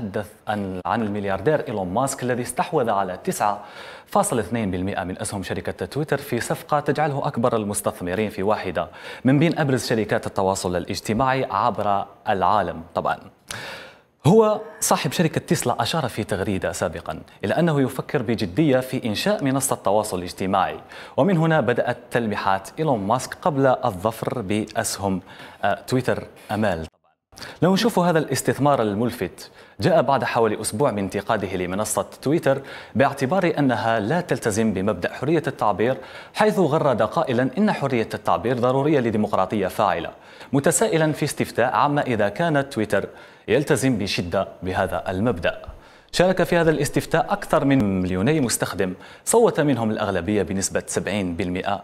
نتحدث عن الملياردير إيلون ماسك الذي استحوذ على 9.2% من أسهم شركة تويتر في صفقة تجعله أكبر المستثمرين في واحدة من بين أبرز شركات التواصل الاجتماعي عبر العالم طبعاً هو صاحب شركة تسلا أشار في تغريدة سابقا إلى أنه يفكر بجدية في إنشاء منصة تواصل اجتماعي ومن هنا بدأت تلميحات إيلون ماسك قبل الظفر بأسهم آه، تويتر أمال لو نشوف هذا الاستثمار الملفت جاء بعد حوالي أسبوع من انتقاده لمنصة تويتر باعتبار أنها لا تلتزم بمبدأ حرية التعبير حيث غرد قائلا إن حرية التعبير ضرورية لديمقراطية فاعلة متسائلا في استفتاء عما إذا كانت تويتر يلتزم بشدة بهذا المبدأ شارك في هذا الاستفتاء أكثر من مليوني مستخدم صوت منهم الأغلبية بنسبة 70%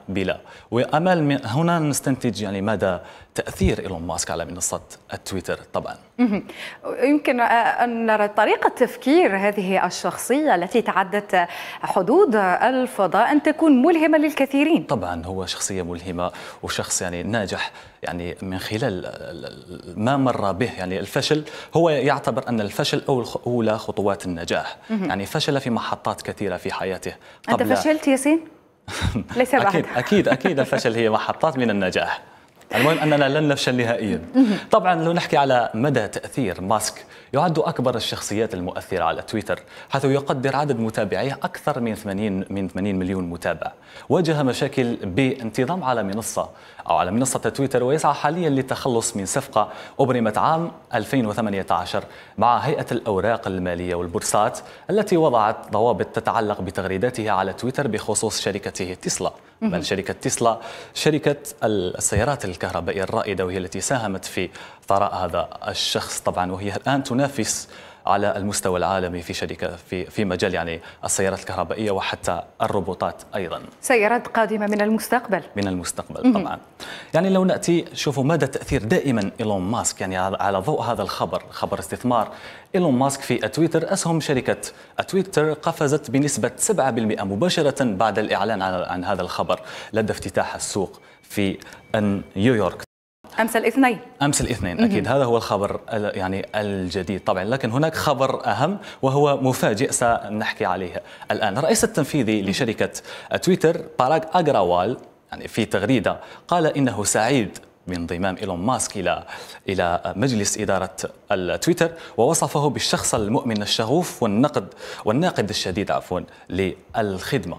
بلا وأمل من هنا نستنتج يعني مدى تأثير إيلون ماسك على منصة التويتر طبعا يمكن أن نرى طريقة تفكير هذه الشخصية التي تعدت حدود الفضاء أن تكون ملهمة للكثيرين طبعا هو شخصية ملهمة وشخص يعني ناجح يعني من خلال ما مر به يعني الفشل هو يعتبر أن الفشل أولى خطوات النجاح يعني فشل في محطات كثيرة في حياته قبل أنت فشلت ياسين؟ ليس بعد أكيد أكيد أكيد الفشل هي محطات من النجاح المهم أننا لن نفشل نهائيا طبعا لو نحكي على مدى تأثير ماسك يعد أكبر الشخصيات المؤثرة على تويتر حيث يقدر عدد متابعيه أكثر من 80 من 80 مليون متابع واجه مشاكل بانتظام على منصة أو على منصة تويتر ويسعى حاليا للتخلص من صفقة أبرمت عام 2018 مع هيئة الأوراق المالية والبورصات التي وضعت ضوابط تتعلق بتغريداته على تويتر بخصوص شركته تسلا بل شركة تسلا شركة السيارات الكهربائية الكهربائية الرائدة وهي التي ساهمت في ثراء هذا الشخص طبعا وهي الآن تنافس على المستوى العالمي في شركه في في مجال يعني السيارات الكهربائيه وحتى الروبوتات ايضا. سيارات قادمه من المستقبل. من المستقبل طبعا. يعني لو ناتي شوفوا مدى تاثير دائما ايلون ماسك يعني على ضوء هذا الخبر خبر استثمار ايلون ماسك في تويتر اسهم شركه تويتر قفزت بنسبه 7% مباشره بعد الاعلان عن هذا الخبر لدى افتتاح السوق في نيويورك امس الاثنين امس الاثنين اكيد هذا هو الخبر يعني الجديد طبعا لكن هناك خبر اهم وهو مفاجئ سنحكي عليه الان الرئيس التنفيذي لشركه تويتر باراك اجراوال يعني في تغريده قال انه سعيد بانضمام إيلون ماسك إلى إلى مجلس إدارة التويتر ووصفه بالشخص المؤمن الشغوف والنقد والناقد الشديد عفوا للخدمة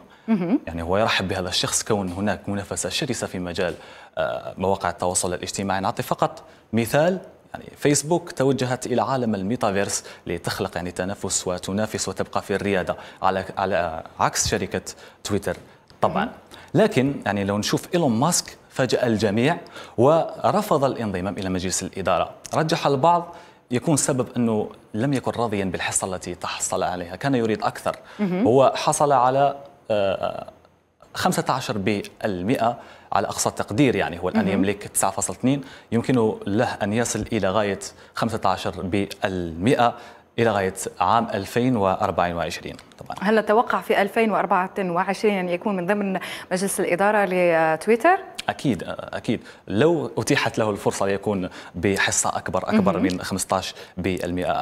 يعني هو يرحب بهذا الشخص كون هناك منافسة شرسة في مجال آه، مواقع التواصل الاجتماعي نعطي فقط مثال يعني فيسبوك توجهت الى عالم الميتافيرس لتخلق يعني تنافس وتنافس وتبقى في الرياده على على عكس شركه تويتر طبعا لكن يعني لو نشوف ايلون ماسك فاجأ الجميع ورفض الانضمام الى مجلس الاداره رجح البعض يكون السبب انه لم يكن راضيا بالحصه التي تحصل عليها كان يريد اكثر هو حصل على 15% آه، على اقصى التقدير يعني هو الان يملك 9.2 يمكن له ان يصل الى غايه 15% الى غايه عام 2024 هل نتوقع في 2024 أن يكون من ضمن مجلس الإدارة لتويتر؟ اكيد اكيد لو اتيحت له الفرصه ليكون بحصه اكبر اكبر من 15%